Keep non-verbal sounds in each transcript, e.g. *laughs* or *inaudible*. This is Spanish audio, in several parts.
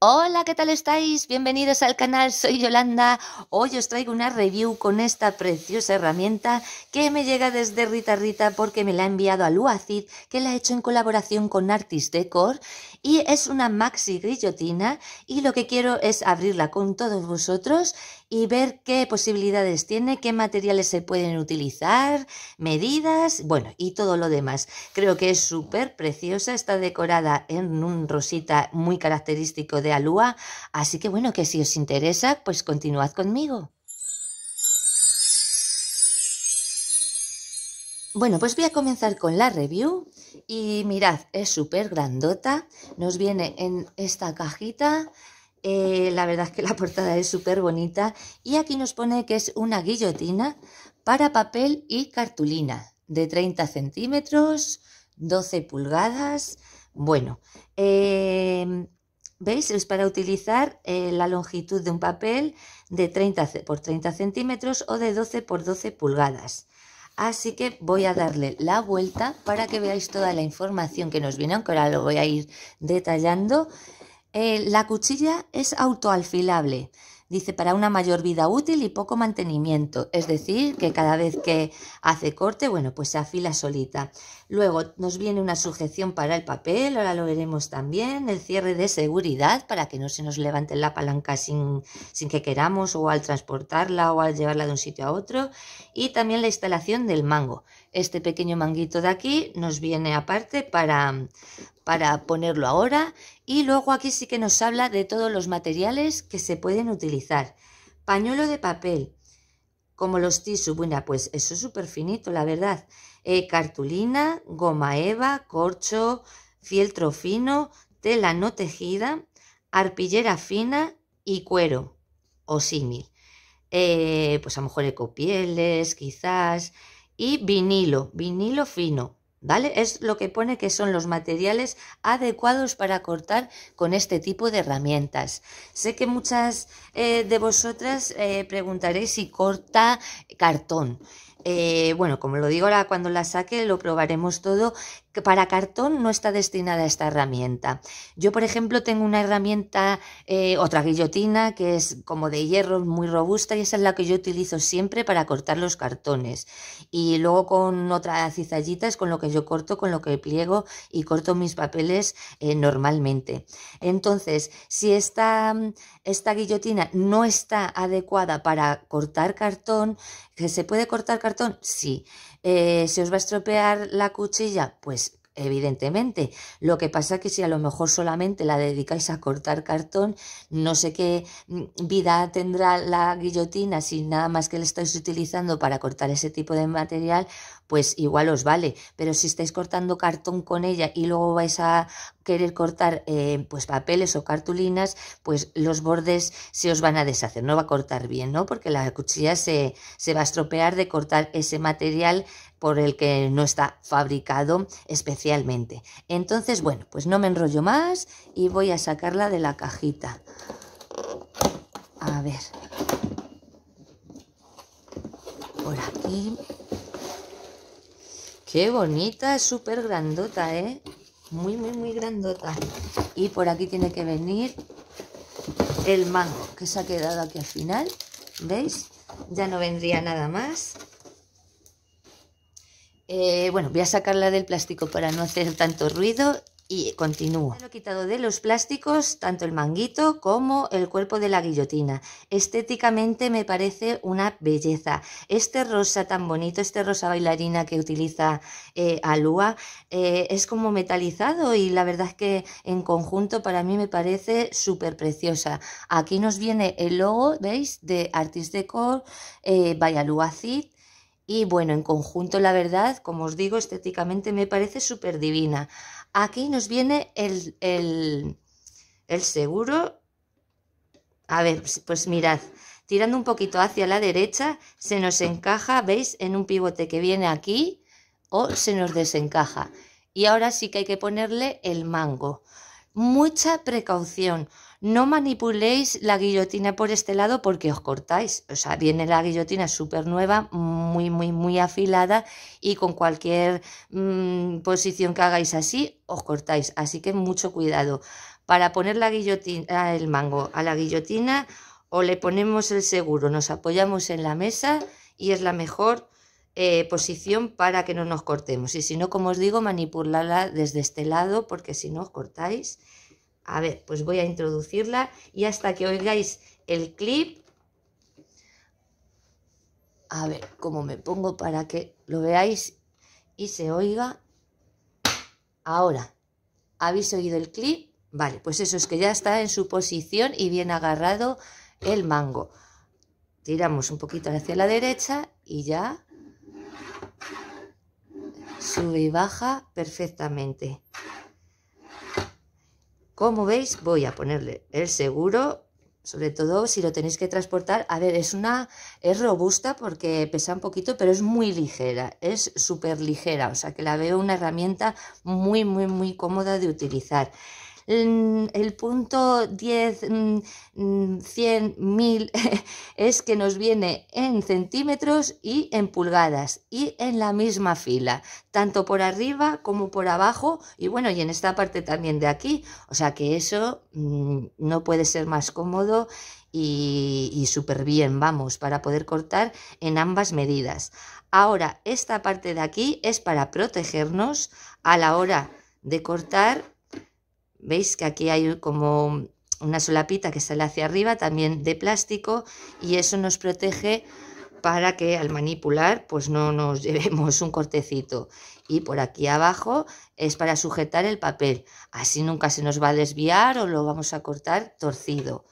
Hola, ¿qué tal estáis? Bienvenidos al canal, soy Yolanda. Hoy os traigo una review con esta preciosa herramienta que me llega desde Rita Rita porque me la ha enviado a Luacid, que la ha hecho en colaboración con Artist Decor y es una maxi grillotina y lo que quiero es abrirla con todos vosotros y ver qué posibilidades tiene, qué materiales se pueden utilizar, medidas, bueno, y todo lo demás. Creo que es súper preciosa, está decorada en un rosita muy característico de Alúa, así que bueno, que si os interesa, pues continuad conmigo. Bueno, pues voy a comenzar con la review y mirad, es súper grandota, nos viene en esta cajita eh, la verdad es que la portada es súper bonita. Y aquí nos pone que es una guillotina para papel y cartulina de 30 centímetros, 12 pulgadas. Bueno, em, ¿veis? Es para utilizar eh, la longitud de un papel de 30 por 30 centímetros o de 12 por 12 pulgadas. Así que voy a darle la vuelta para que veáis toda la información que nos viene, aunque ahora lo voy a ir detallando. Eh, la cuchilla es autoalfilable. Dice, para una mayor vida útil y poco mantenimiento. Es decir, que cada vez que hace corte, bueno, pues se afila solita. Luego nos viene una sujeción para el papel, ahora lo veremos también. El cierre de seguridad para que no se nos levante la palanca sin, sin que queramos o al transportarla o al llevarla de un sitio a otro. Y también la instalación del mango. Este pequeño manguito de aquí nos viene aparte para, para ponerlo ahora y luego aquí sí que nos habla de todos los materiales que se pueden utilizar. Pañuelo de papel, como los tisu, bueno, pues eso es súper finito, la verdad. Eh, cartulina, goma eva, corcho, fieltro fino, tela no tejida, arpillera fina y cuero o símil. Eh, pues a lo mejor ecopieles, quizás, y vinilo, vinilo fino. ¿Vale? Es lo que pone que son los materiales adecuados para cortar con este tipo de herramientas. Sé que muchas eh, de vosotras eh, preguntaréis si corta cartón. Eh, bueno, como lo digo ahora, cuando la saque lo probaremos todo. Para cartón no está destinada esta herramienta. Yo, por ejemplo, tengo una herramienta, eh, otra guillotina, que es como de hierro, muy robusta, y esa es la que yo utilizo siempre para cortar los cartones. Y luego con otra cizallita es con lo que yo corto, con lo que pliego y corto mis papeles eh, normalmente. Entonces, si esta esta guillotina no está adecuada para cortar cartón, que se puede cortar cartón, sí. Eh, ¿Se os va a estropear la cuchilla? Pues evidentemente. Lo que pasa es que si a lo mejor solamente la dedicáis a cortar cartón, no sé qué mm, vida tendrá la guillotina si nada más que la estáis utilizando para cortar ese tipo de material, pues igual os vale. Pero si estáis cortando cartón con ella y luego vais a querer cortar eh, pues papeles o cartulinas, pues los bordes se os van a deshacer, no va a cortar bien, ¿no? Porque la cuchilla se, se va a estropear de cortar ese material por el que no está fabricado especialmente. Entonces, bueno, pues no me enrollo más y voy a sacarla de la cajita. A ver. Por aquí. Qué bonita, es súper grandota, ¿eh? Muy, muy, muy grandota. Y por aquí tiene que venir el mango que se ha quedado aquí al final. ¿Veis? Ya no vendría nada más. Eh, bueno, voy a sacarla del plástico para no hacer tanto ruido y continúo. he quitado de los plásticos tanto el manguito como el cuerpo de la guillotina. Estéticamente me parece una belleza. Este rosa tan bonito, este rosa bailarina que utiliza eh, Alúa, eh, es como metalizado y la verdad es que en conjunto para mí me parece súper preciosa. Aquí nos viene el logo, ¿veis? De Artist Decor, eh, by Alúa y bueno, en conjunto la verdad, como os digo, estéticamente me parece súper divina. Aquí nos viene el, el, seguro. A ver, pues, pues mirad, tirando un poquito hacia la derecha, se nos encaja, ¿veis? En un pivote que viene aquí o se nos desencaja. Y ahora sí que hay que ponerle el mango. Mucha precaución, no manipuléis la guillotina por este lado porque os cortáis. O sea, viene la guillotina súper nueva, muy, muy, muy afilada y con cualquier mm, posición que hagáis así, os cortáis. Así que mucho cuidado. Para poner la guillotina, ah, el mango a la guillotina o le ponemos el seguro, nos apoyamos en la mesa y es la mejor eh, posición para que no nos cortemos. Y si no, como os digo, manipularla desde este lado porque si no os cortáis. A ver, pues voy a introducirla y hasta que oigáis el clip, a ver cómo me pongo para que lo veáis y se oiga. Ahora, ¿habéis oído el clip? Vale, pues eso es que ya está en su posición y bien agarrado el mango. Tiramos un poquito hacia la derecha y ya sube y baja perfectamente. Como veis, voy a ponerle el seguro, sobre todo si lo tenéis que transportar. A ver, es una es robusta porque pesa un poquito, pero es muy ligera, es súper ligera, o sea que la veo una herramienta muy, muy, muy cómoda de utilizar el punto 10, 100, 1000 es que nos viene en centímetros y en pulgadas y en la misma fila, tanto por arriba como por abajo y bueno, y en esta parte también de aquí. O sea que eso mm, no puede ser más cómodo y, súper bien, vamos, para poder cortar en ambas medidas. Ahora, esta parte de aquí es para protegernos a la hora de cortar Veis que aquí hay como una solapita que sale hacia arriba, también de plástico, y eso nos protege para que al manipular pues no nos *laughs* llevemos un cortecito. Y por aquí abajo es para sujetar el papel, así nunca se nos va a desviar o lo vamos a cortar torcido.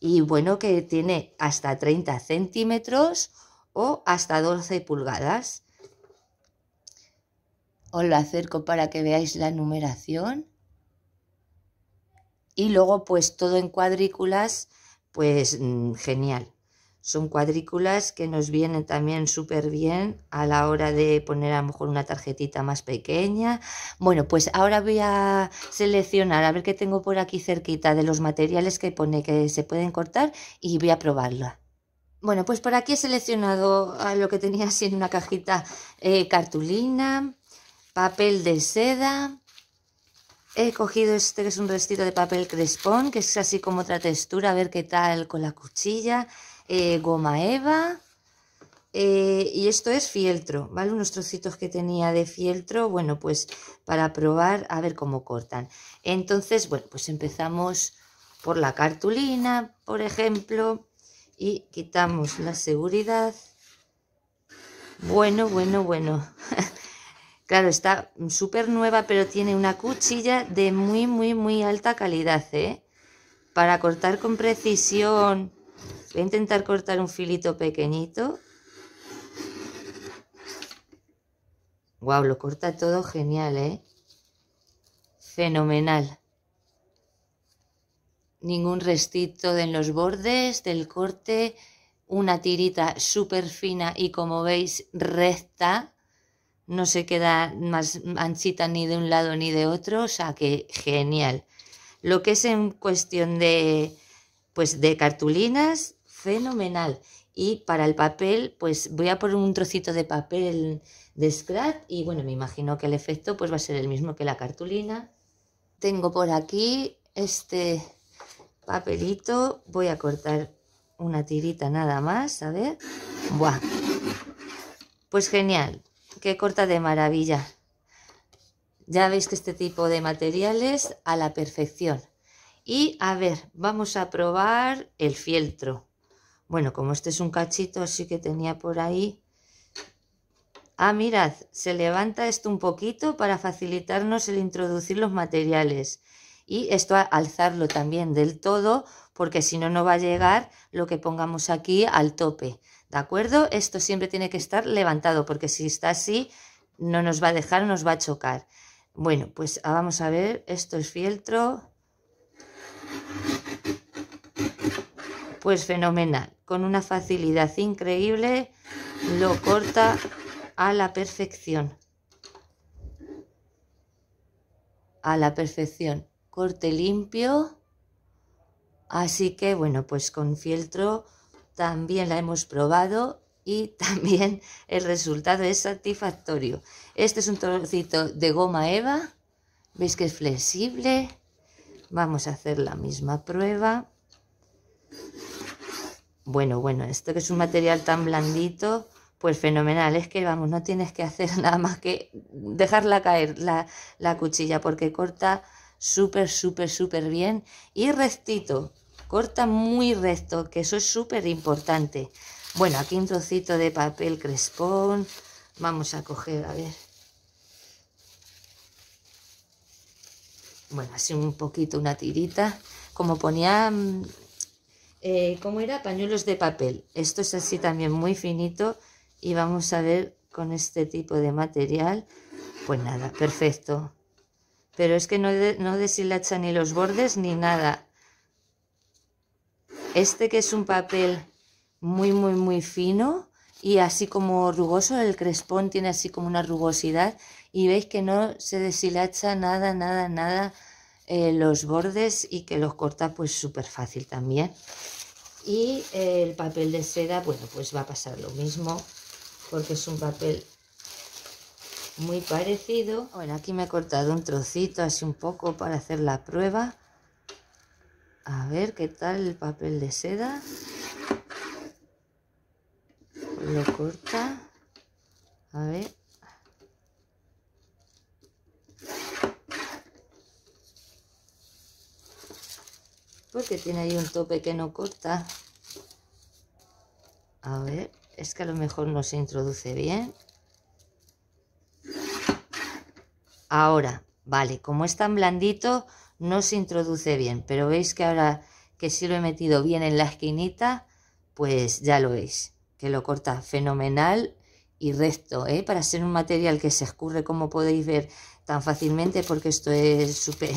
Y bueno que tiene hasta 30 centímetros o hasta 12 pulgadas. Os lo acerco para que veáis la numeración. Y luego, pues todo en cuadrículas, pues mm, genial. Son cuadrículas que nos vienen también súper bien a la hora de poner a lo mejor una tarjetita más pequeña. Bueno, pues ahora voy a seleccionar, a ver qué tengo por aquí cerquita de los materiales que pone que se pueden cortar y voy a probarla. Bueno, pues por aquí he seleccionado lo que tenía así en una cajita eh, cartulina, papel de seda, He cogido este que es un restito de papel crespón, que es así como otra textura, a ver qué tal con la cuchilla, eh, goma eva, eh, y esto es fieltro, ¿vale? Unos trocitos que tenía de fieltro, bueno, pues para probar a ver cómo cortan. Entonces, bueno, pues empezamos por la cartulina, por ejemplo, y quitamos la seguridad. Bueno, bueno, bueno. *laughs* Claro, está súper nueva, pero tiene una cuchilla de muy, muy, muy alta calidad, ¿eh? Para cortar con precisión. Voy a intentar cortar un filito pequeñito. Guau, lo corta todo genial, ¿eh? Fenomenal. Ningún restito en los bordes del corte. Una tirita súper fina y como veis recta no se queda más anchita ni de un lado ni de otro, o sea que genial. Lo que es en cuestión de, pues de cartulinas, fenomenal. Y para el papel, pues voy a poner un trocito de papel de scrap y bueno, me imagino que el efecto pues va a ser el mismo que la cartulina. Tengo por aquí este papelito, voy a cortar una tirita nada más, a ver. Buah. Pues genial, qué corta de maravilla. Ya veis que este tipo de materiales a la perfección. Y a ver, vamos a probar el fieltro. Bueno, como este es un cachito, así que tenía por ahí. Ah, mirad, se levanta esto un poquito para facilitarnos el introducir los materiales. Y esto alzarlo también del todo, porque si no, no va a llegar lo que pongamos aquí al tope. ¿De acuerdo? Esto siempre tiene que estar levantado porque si está así no nos va a dejar, nos va a chocar. Bueno, pues ah, vamos a ver, esto es fieltro. Pues fenomenal, con una facilidad increíble lo corta a la perfección. A la perfección, corte limpio. Así que bueno, pues con fieltro también la hemos probado y *laughs* también el resultado es satisfactorio. Este es un trocito de goma eva, veis que es flexible, vamos a hacer la misma prueba. Bueno, bueno, esto que es un material tan blandito, pues fenomenal, es que vamos, no tienes que hacer *laughs* nada más que dejarla caer la, la cuchilla porque corta súper, súper, súper bien y rectito. Corta muy recto, que eso es súper importante. Bueno, aquí un trocito de papel crespón. Vamos a coger, a ver. Bueno, así un poquito, una tirita. Como ponía, mm, eh, ¿cómo era? Pañuelos de papel. Esto es así también muy finito. Y vamos a ver con este tipo de material. Pues nada, perfecto. Pero es que no, no deshilacha ni los bordes ni nada. Este que es un papel muy, muy, muy fino y así como rugoso, el crespón tiene así como una rugosidad y veis que no se deshilacha nada, nada, nada eh, los bordes y que los corta pues súper fácil también. Y eh, el papel de seda, bueno, pues va a pasar lo mismo porque es un papel muy parecido. Bueno, aquí me he cortado un trocito así un poco para hacer la prueba a ver qué tal el papel de seda. Lo corta. A ver. Porque tiene ahí un tope que no corta. A ver, es que a lo mejor no se introduce bien. Ahora, vale, como es tan blandito, no se introduce bien, pero veis que ahora que sí lo he metido bien en la esquinita, pues ya lo veis, que lo corta fenomenal y recto, ¿eh? para ser un material que se escurre como podéis ver tan fácilmente, porque esto es súper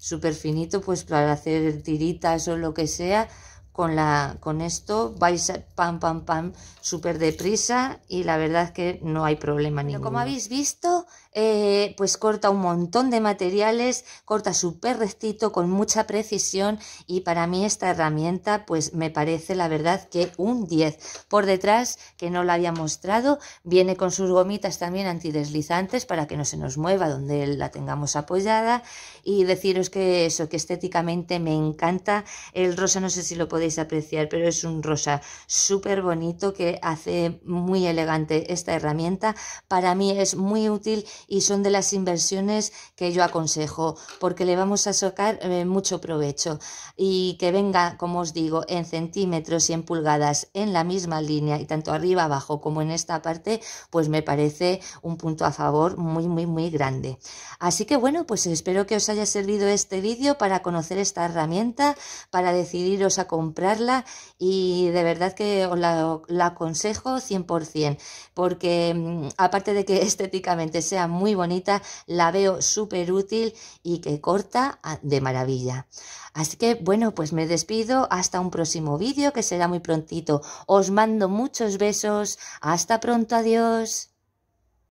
súper finito, pues para hacer tiritas o lo que sea, con, la, con esto vais a, pam, pam, pam, súper deprisa y la verdad es que no hay problema ni Como habéis visto, eh, pues corta un montón de materiales, corta súper rectito con mucha precisión y para mí esta herramienta pues me parece la verdad que un 10. Por detrás, que no la había mostrado, viene con sus gomitas también antideslizantes para que no se nos mueva donde la tengamos apoyada y deciros que eso, que estéticamente me encanta el rosa, no sé si lo podéis apreciar, pero es un rosa súper bonito que hace muy elegante esta herramienta. Para mí es muy útil y son de las inversiones que yo aconsejo porque le vamos a sacar eh, mucho provecho y que venga, como os digo, en centímetros y en pulgadas en la misma línea y tanto arriba abajo como en esta parte, pues me parece un punto a favor muy, muy, muy grande. Así que bueno, pues espero que os haya servido este vídeo para conocer esta herramienta, para decidiros a comprarla y de verdad que os la, la aconsejo 100%, porque mm, aparte de que *laughs* estéticamente sea muy bonita, la veo súper útil y que corta ah, de maravilla. Así que bueno, pues me despido hasta un próximo vídeo que será muy prontito. Os mando muchos besos. Hasta pronto, adiós.